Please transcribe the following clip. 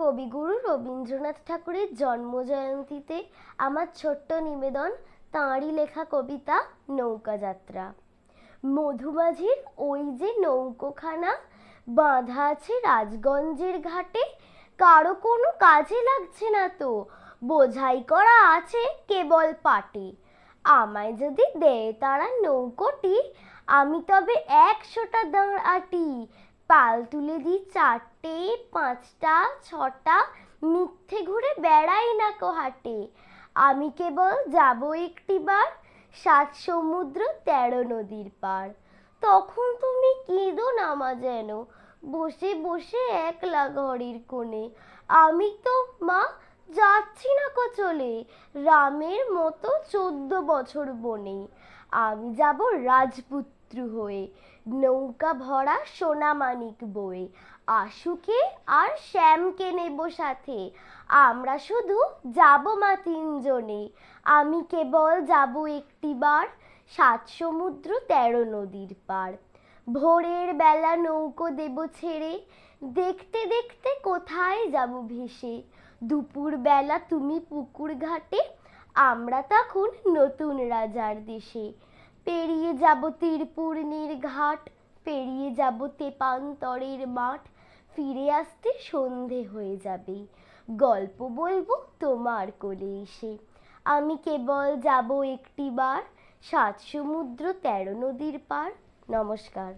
কবিগুরু রবীন্দ্রনাথ ঠাকুরের জন্মজয়ন্তীতে আমার ছোট্ট নিবেদন তাঁরই লেখা কবিতা নৌকা যাত্রা মধুমাঝির ওই যে নৌকোখানা বাঁধা আছে রাজগঞ্জের ঘাটে কারো কোনো কাজে লাগছে না তো বোঝাই করা আছে কেবল পাটে আমায় যদি দেয় তারা নৌকোটি আমি তবে একশোটা দাঁড় আটি পাল তুলে দিই চারটে পাঁচটা ছটা মিথ্যে ঘুরে বেড়াই না কোহাটে আমি কেবল যাব একটিবার সাত সমুদ্র তেরো নদীর পার তখন তুমি কেঁদো নামা যেন বসে বসে একলা ঘরের কোণে আমি তো মা যাচ্ছি না কো চলে রামের মতো চোদ্দ বছর বনে আমি যাব রাজপুত্র শত্রু হয়ে নৌকা ভরা সোনামানিক বয়ে আশুকে আর শ্যামকে নেব সাথে আমরা শুধু যাব মা তিনজনে আমি কেবল যাব একটিবার সাত সমুদ্র তেরো নদীর পার ভোরের বেলা নৌকো দেব ছেড়ে দেখতে দেখতে কোথায় যাব ভেসে দুপুর বেলা তুমি পুকুর ঘাটে আমরা তখন নতুন রাজার দেশে পেরিয়ে যাব তীরপূর্ণির ঘাট পেরিয়ে যাব তেপান্তরের মাঠ ফিরে আসতে সন্ধে হয়ে যাবে গল্প বলবো তোমার কোলে এসে আমি কেবল যাব একটি বার সাত সমুদ্র তেরো নদীর পার নমস্কার